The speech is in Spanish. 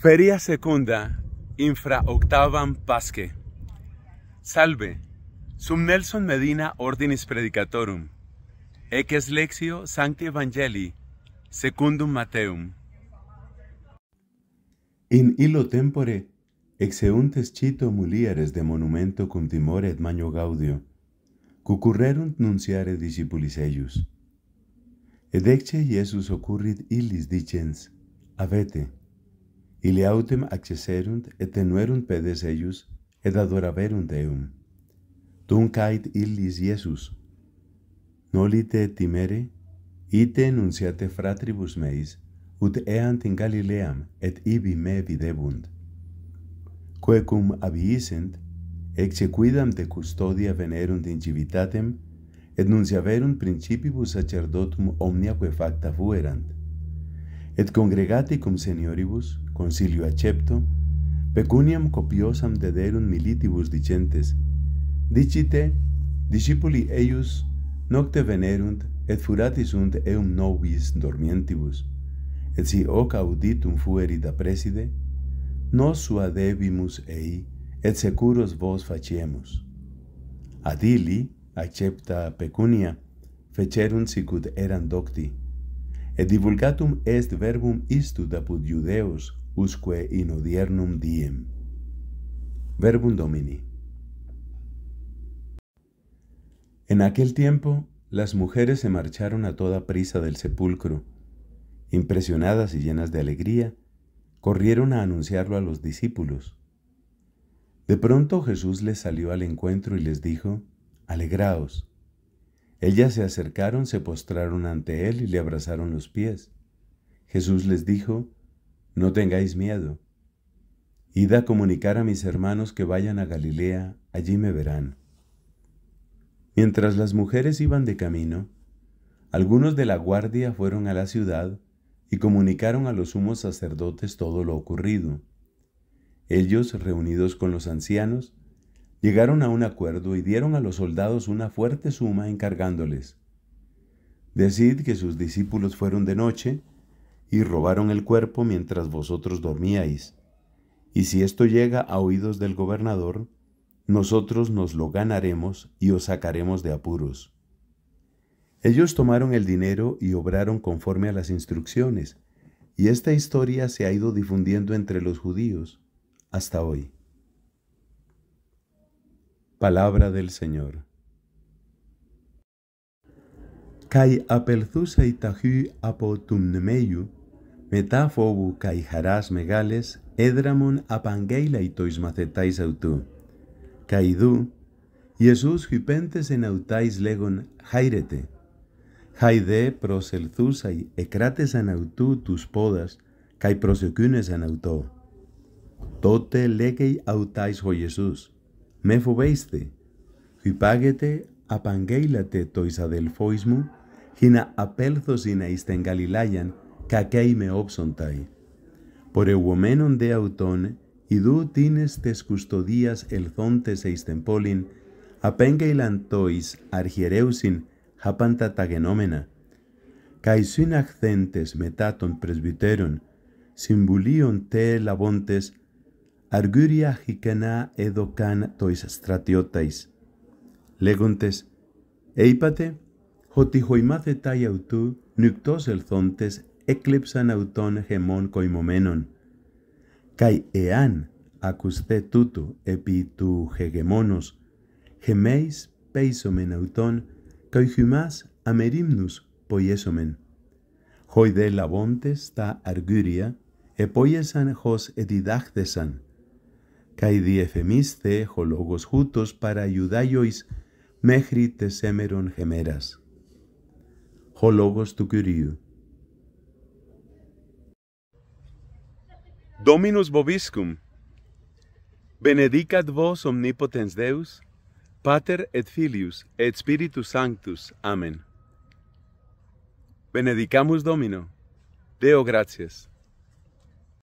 Feria secunda, infra octavam pasque. Salve, sum Nelson Medina ordinis predicatorum, eques lexio sancti evangelii, secundum Mateum. In illo tempore, exeuntes cito mulieres de monumento cum timore et maño gaudio, cucurrerunt nunciare discipulis Ed Edecce Iesus occurrit illis dicens, avete, ili autem accesserunt et tenuerunt pedes eius et adoraverunt eum. Tum cait illis Iesus, nolite timere, ite enunciate fratribus meis, ut eant in Galileam et ibi me videbunt. Quae cum abiisent, ecce quidam te custodia venerunt in civitatem, et nunciaverunt principibus sacerdotum omnia quae facta fuerant. Et congregati cum senioribus, concilio accepto, pecuniam copiosam dederum militibus dicentes, dicite, discipuli eius nocte venerunt et furati sunt eum nobis dormientibus, et si hoc auditum fuerit da preside, nos suadebimus ei, et securos vos faciemus. Ad ili, accepta pecunia, fecerunt sicut erant docti, et divulgatum est verbum istu apud judeus usque in odiernum diem. Verbum Domini. En aquel tiempo, las mujeres se marcharon a toda prisa del sepulcro. Impresionadas y llenas de alegría, corrieron a anunciarlo a los discípulos. De pronto Jesús les salió al encuentro y les dijo, Alegraos. Ellas se acercaron, se postraron ante él y le abrazaron los pies. Jesús les dijo, no tengáis miedo. Id a comunicar a mis hermanos que vayan a Galilea, allí me verán. Mientras las mujeres iban de camino, algunos de la guardia fueron a la ciudad y comunicaron a los sumos sacerdotes todo lo ocurrido. Ellos, reunidos con los ancianos, llegaron a un acuerdo y dieron a los soldados una fuerte suma encargándoles. Decid que sus discípulos fueron de noche, y robaron el cuerpo mientras vosotros dormíais. Y si esto llega a oídos del gobernador, nosotros nos lo ganaremos y os sacaremos de apuros. Ellos tomaron el dinero y obraron conforme a las instrucciones, y esta historia se ha ido difundiendo entre los judíos hasta hoy. Palabra del Señor. καί απελθούσαί ταχύ από του μνημέιου, μετά φόβου καί χαράς μεγάλες, έδραμον απαγγέλαί τοις μαθεταίς αυτού. και δου ιησους χυπέντες εν αυτάις λέγον «Χάιρετε». Χαϊδέ προσελθούσαί αν αυτού τους πόδας, καί αν αυτό. Τότε λέγει αυτάις ο Ιησούς, «Με φοβέστε, χυπάγετε απαγγέλατε το εις Hina apelthosina isten Galilayan, kakei me obsontai. Por euomenon de auton, idu tines tes custodías el zontes eistempolin, apengeilantois argiereusin, japanta Kai Caisuin accentes metaton presbiteron, simbulion te labontes, arguria χικανά edokan tois stratiotais. Legontes, Epate, ότι τάι αυτού νυκτός ελθόντες έκλεψαν αυτών χεμών κοημωμένων. Καί εάν ακουστέ τούτου επί του χεγεμόνος, χεμέις πέισομεν αυτών, καί χυμάς αμερίμνους ποιέσομεν. δε λαβόντες τα αργύρια, εποίεσαν χως εδιδάχθεσαν. Καί διεφεμίσθε χολόγος χούτος παρά Ιουδάιοις μέχρι τεσέμερον χεμέρας. Hologos tu curiu. Dominus boviscum. Benedicat vos omnipotens Deus, pater et filius et spiritus sanctus. Amen. Benedicamus Domino. Deo gratias.